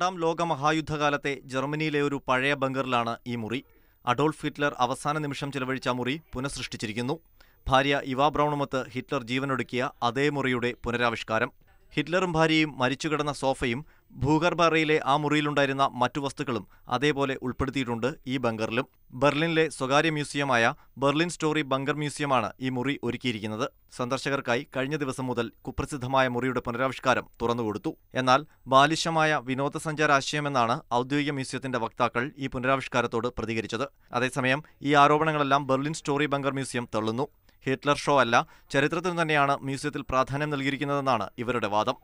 രണ്ടാം ലോക മഹായുദ്ധകാലത്തെ ജർമ്മനിയിലെ ഒരു പഴയ ബങ്കറിലാണ് ഈ മുറി അഡോൾഫ് ഹിറ്റ്ലർ അവസാന നിമിഷം ചെലവഴിച്ച മുറി പുനഃസൃഷ്ടിച്ചിരിക്കുന്നു ഭാര്യ ഇവാ ബ്രൗണുമൊത്ത് ഹിറ്റ്ലർ ജീവനൊടുക്കിയ അതേ മുറിയുടെ പുനരാവിഷ്കാരം ഹിറ്റ്ലറും ഭാര്യയും മരിച്ചു കിടന്ന സോഫയും ഭൂഗർഭ അറയിലെ ആ മുറിയിലുണ്ടായിരുന്ന മറ്റു വസ്തുക്കളും അതേപോലെ ഉൾപ്പെടുത്തിയിട്ടുണ്ട് ഈ ബങ്കറിലും ബെർലിനിലെ സ്വകാര്യ മ്യൂസിയമായ ബെർലിൻ സ്റ്റോറി ബങ്കർ മ്യൂസിയമാണ് ഈ മുറി ഒരുക്കിയിരിക്കുന്നത് സന്ദർശകർക്കായി കഴിഞ്ഞ ദിവസം മുതൽ കുപ്രസിദ്ധമായ മുറിയുടെ പുനരാവിഷ്കാരം തുറന്നുകൊടുത്തു എന്നാൽ ബാലിശമായ വിനോദസഞ്ചാര ആശയമെന്നാണ് ഔദ്യോഗിക മ്യൂസിയത്തിന്റെ വക്താക്കൾ ഈ പുനരാവിഷ്കാരത്തോട് പ്രതികരിച്ചത് അതേസമയം ഈ ആരോപണങ്ങളെല്ലാം ബെർലിൻ സ്റ്റോറി ബങ്കർ മ്യൂസിയം തള്ളുന്നു ഹിറ്റ്ലർ ഷോ അല്ല ചരിത്രത്തിന് തന്നെയാണ് മ്യൂസിയത്തിൽ പ്രാധാന്യം നൽകിയിരിക്കുന്നതെന്നാണ് ഇവരുടെ വാദം